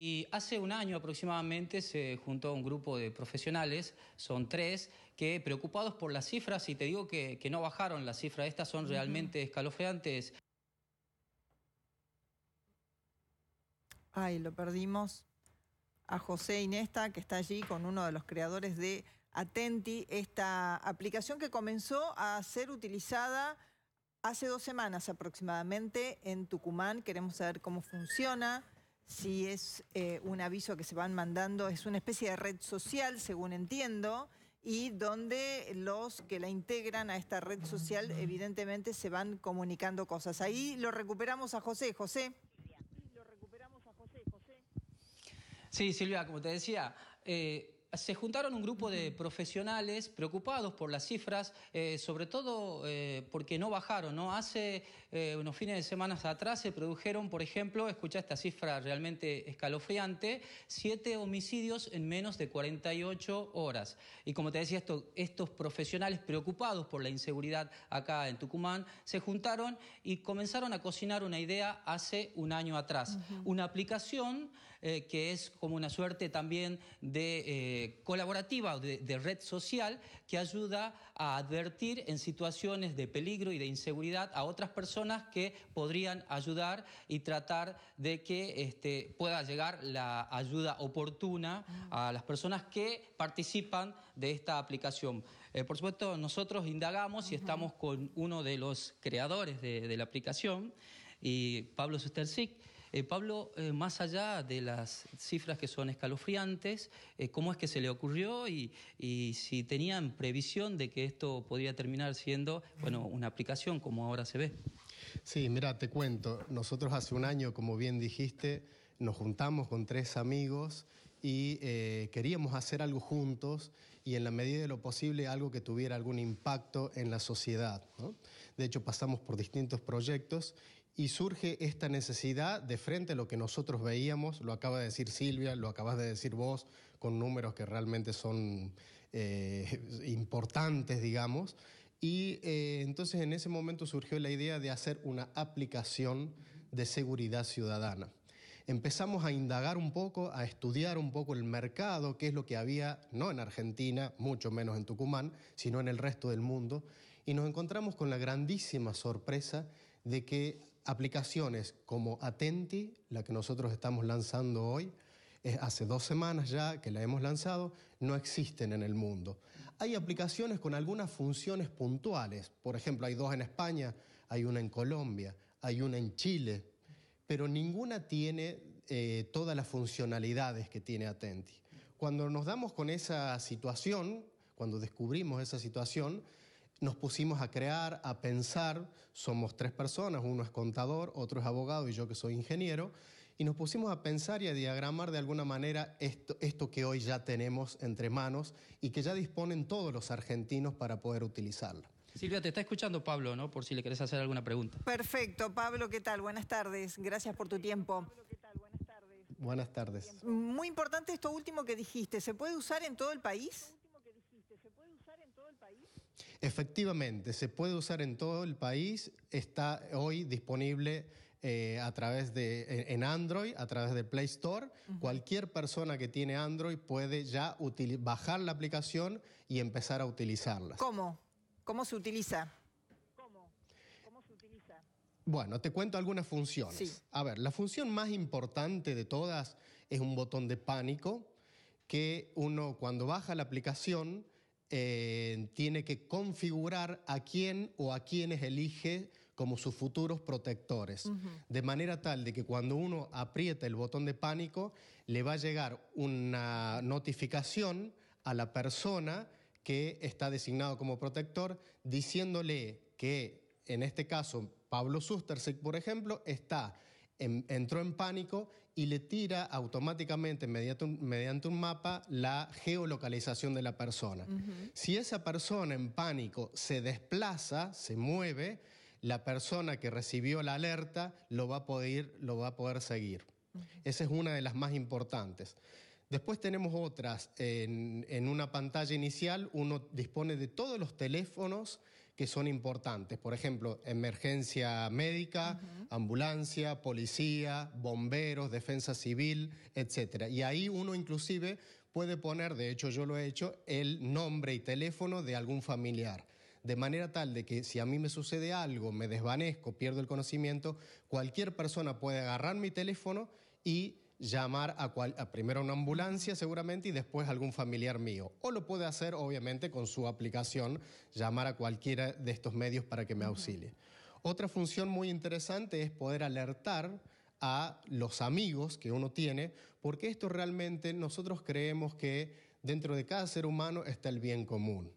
Y hace un año aproximadamente se juntó un grupo de profesionales, son tres, que preocupados por las cifras, y te digo que, no bajaron las cifras, estas son realmente escalofriantes. Ay, lo perdimos a José Inesta, que está allí con uno de los creadores de Atenti, esta aplicación que comenzó a ser utilizada hace dos semanas aproximadamente en Tucumán. Queremos saber cómo funciona si es eh, un aviso que se van mandando, es una especie de red social, según entiendo, y donde los que la integran a esta red social evidentemente se van comunicando cosas. Ahí lo recuperamos a José. José. Sí, Silvia, como te decía, eh, se juntaron un grupo de profesionales preocupados por las cifras, eh, sobre todo eh, porque no bajaron. ¿no? Hace eh, unos fines de semana atrás se produjeron, por ejemplo, escucha esta cifra realmente escalofriante, siete homicidios en menos de 48 horas. Y como te decía, esto, estos profesionales preocupados por la inseguridad acá en Tucumán se juntaron y comenzaron a cocinar una idea hace un año atrás. Una aplicación que es como una suerte también de eh, colaborativa de, red social que ayuda a advertir en situaciones de peligro y de inseguridad a otras personas que podrían ayudar y tratar de que este, pueda llegar la ayuda oportuna a las personas que participan de esta aplicación. Eh, por supuesto, nosotros indagamos y estamos con uno de los creadores de, la aplicación, y Pablo Sustersic eh, Pablo, eh, más allá de las cifras que son escalofriantes, eh, ¿cómo es que se le ocurrió y, si tenían previsión de que esto podría terminar siendo bueno, una aplicación como ahora se ve? Sí, mira, te cuento. Nosotros hace un año, como bien dijiste, nos juntamos con tres amigos y queríamos hacer algo juntos y en la medida de lo posible algo que tuviera algún impacto en la sociedad de hecho pasamos por distintos proyectos y surge esta necesidad de frente a lo que nosotros veíamos, lo acaba de decir Silvia, lo acabas de decir vos, con números que realmente son eh, importantes, digamos. Y eh, entonces en ese momento surgió la idea de hacer una aplicación de seguridad ciudadana. Empezamos a indagar un poco, a estudiar un poco el mercado, qué es lo que había, no en Argentina, mucho menos en Tucumán, sino en el resto del mundo, y nos encontramos con la grandísima sorpresa de que aplicaciones como Atenti, la que nosotros estamos lanzando hoy, hace dos semanas ya que la hemos lanzado, no existen en el mundo. Hay aplicaciones con algunas funciones puntuales, por ejemplo, hay dos en España, hay una en Colombia, hay una en Chile, pero ninguna tiene eh, todas las funcionalidades que tiene Atenti. Cuando nos damos con esa situación, cuando descubrimos esa situación, nos pusimos a crear, a pensar, somos tres personas, uno es contador, otro es abogado y yo que soy ingeniero, y nos pusimos a pensar y a diagramar de alguna manera esto, que hoy ya tenemos entre manos y que ya disponen todos los argentinos para poder utilizarlo. Silvia, te está escuchando Pablo, ¿no? Por si le querés hacer alguna pregunta. Perfecto. Pablo, ¿qué tal? Buenas tardes. Gracias por tu tiempo. Buenas tardes. Muy importante esto último que dijiste. ¿Se puede usar en todo el país? Efectivamente, se puede usar en todo el país, está hoy disponible eh, a través de, en Android, a través de Play Store. Cualquier persona que tiene Android puede ya bajar la aplicación y empezar a utilizarla. ¿Cómo? ¿Cómo se utiliza? Bueno, te cuento algunas funciones. A ver, la función más importante de todas es un botón de pánico que uno cuando baja la aplicación eh, tiene que configurar a quién o a quienes elige como sus futuros protectores, de manera tal de que cuando uno aprieta el botón de pánico, le va a llegar una notificación a la persona que está designado como protector, diciéndole que, en este caso, Pablo Susterseck, por ejemplo, está entró en pánico y le tira automáticamente, mediante un, mapa, la geolocalización de la persona. Si esa persona en pánico se desplaza, se mueve, la persona que recibió la alerta lo va a poder, lo va a poder seguir. Esa es una de las más importantes. Después tenemos otras. En, en, una pantalla inicial uno dispone de todos los teléfonos que son importantes. Por ejemplo, emergencia médica, ambulancia, policía, bomberos, defensa civil, etc. Y ahí uno inclusive puede poner, de hecho yo lo he hecho, el nombre y teléfono de algún familiar. De manera tal de que si a mí me sucede algo, me desvanezco, pierdo el conocimiento, cualquier persona puede agarrar mi teléfono y llamar a, a una ambulancia seguramente y después a algún familiar mío. O lo puede hacer obviamente con su aplicación, llamar a cualquiera de estos medios para que me auxilie. Otra función muy interesante es poder alertar a los amigos que uno tiene, porque esto realmente nosotros creemos que dentro de cada ser humano está el bien común.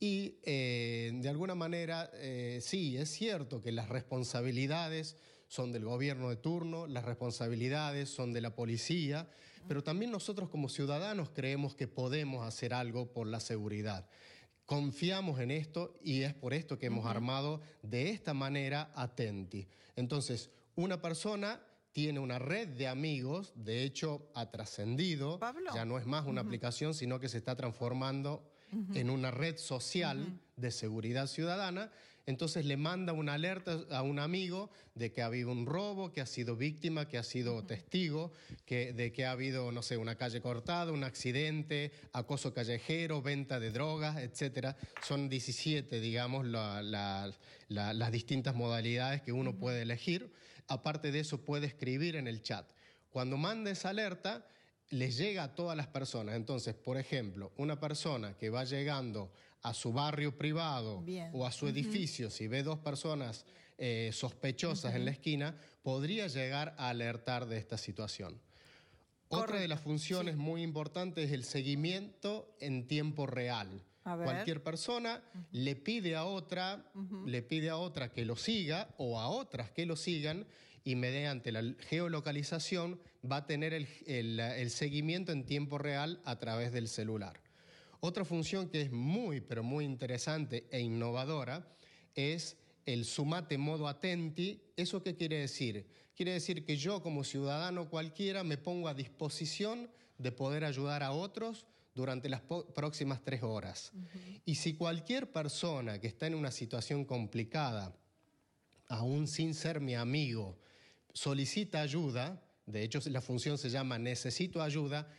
Y eh, de alguna manera, eh, sí, es cierto que las responsabilidades son del gobierno de turno, las responsabilidades son de la policía, pero también nosotros como ciudadanos creemos que podemos hacer algo por la seguridad. Confiamos en esto y es por esto que hemos armado de esta manera Atenti. Entonces, una persona tiene una red de amigos, de hecho ha trascendido, ya no es más una aplicación, sino que se está transformando en una red social de seguridad ciudadana, entonces le manda una alerta a un amigo de que ha habido un robo, que ha sido víctima, que ha sido testigo, de que ha habido, no sé, una calle cortada, un accidente, acoso callejero, venta de drogas, etcétera. Son 17, digamos, las distintas modalidades que uno puede elegir. Aparte de eso, puede escribir en el chat. Cuando manda esa alerta, les llega a todas las personas. Entonces, por ejemplo, una persona que va llegando a su barrio privado o a su edificio, si ve dos personas eh, sospechosas en la esquina, podría llegar a alertar de esta situación. Otra de las funciones muy importantes es el seguimiento en tiempo real. Cualquier persona le pide a otra, le pide a otra que lo siga o a otras que lo sigan y mediante la geolocalización va a tener el, el seguimiento en tiempo real a través del celular. Otra función que es muy, pero muy interesante e innovadora es el sumate modo atenti. ¿Eso qué quiere decir? Quiere decir que yo como ciudadano cualquiera me pongo a disposición de poder ayudar a otros durante las próximas tres horas. Y si cualquier persona que está en una situación complicada, aún sin ser mi amigo, solicita ayuda, de hecho la función se llama necesito ayuda,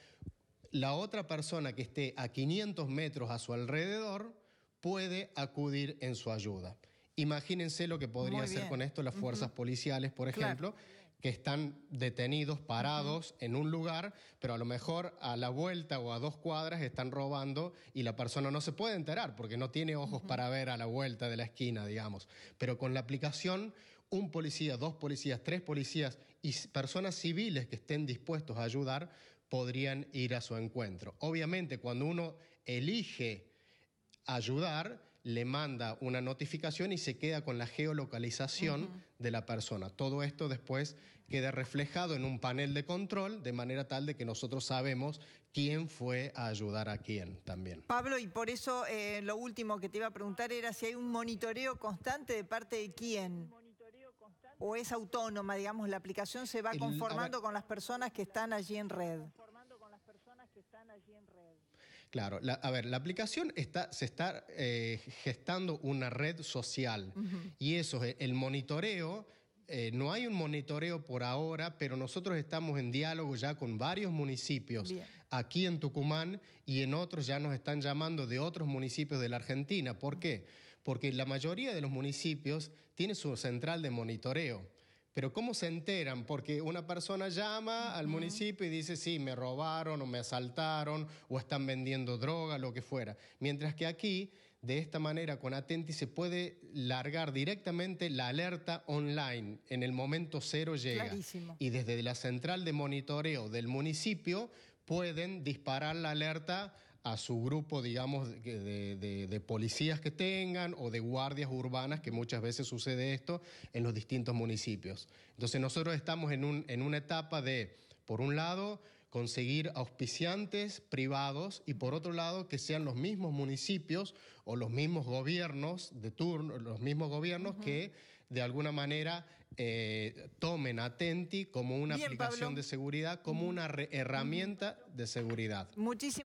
la otra persona que esté a 500 metros a su alrededor puede acudir en su ayuda. Imagínense lo que podría hacer con esto las fuerzas policiales, por ejemplo, que están detenidos, parados en un lugar, pero a lo mejor a la vuelta o a dos cuadras están robando y la persona no se puede enterar porque no tiene ojos para ver a la vuelta de la esquina, digamos. Pero con la aplicación, un policía, dos policías, tres policías y personas civiles que estén dispuestos a ayudar podrían ir a su encuentro. Obviamente, cuando uno elige ayudar, le manda una notificación y se queda con la geolocalización de la persona. Todo esto después queda reflejado en un panel de control de manera tal de que nosotros sabemos quién fue a ayudar a quién también. Pablo, y por eso eh, lo último que te iba a preguntar era si hay un monitoreo constante de parte de quién. ¿O es autónoma, digamos, la aplicación se va conformando con las personas que están allí en red? Claro, a ver, la aplicación está, se está eh, gestando una red social y eso es el monitoreo. Eh, no hay un monitoreo por ahora, pero nosotros estamos en diálogo ya con varios municipios aquí en Tucumán y en otros ya nos están llamando de otros municipios de la Argentina. ¿Por qué? Porque la mayoría de los municipios tiene su central de monitoreo. Pero ¿cómo se enteran? Porque una persona llama al municipio y dice, sí, me robaron o me asaltaron o están vendiendo droga, lo que fuera. Mientras que aquí, de esta manera, con Atenti, se puede largar directamente la alerta online. En el momento cero llega. Y desde la central de monitoreo del municipio pueden disparar la alerta a su grupo, digamos, de, policías que tengan o de guardias urbanas, que muchas veces sucede esto en los distintos municipios. Entonces nosotros estamos en, un, en una etapa de, por un lado, conseguir auspiciantes privados y por otro lado que sean los mismos municipios o los mismos gobiernos de turno, los mismos gobiernos que de alguna manera eh, tomen Atenti como una aplicación de seguridad, como una herramienta de seguridad.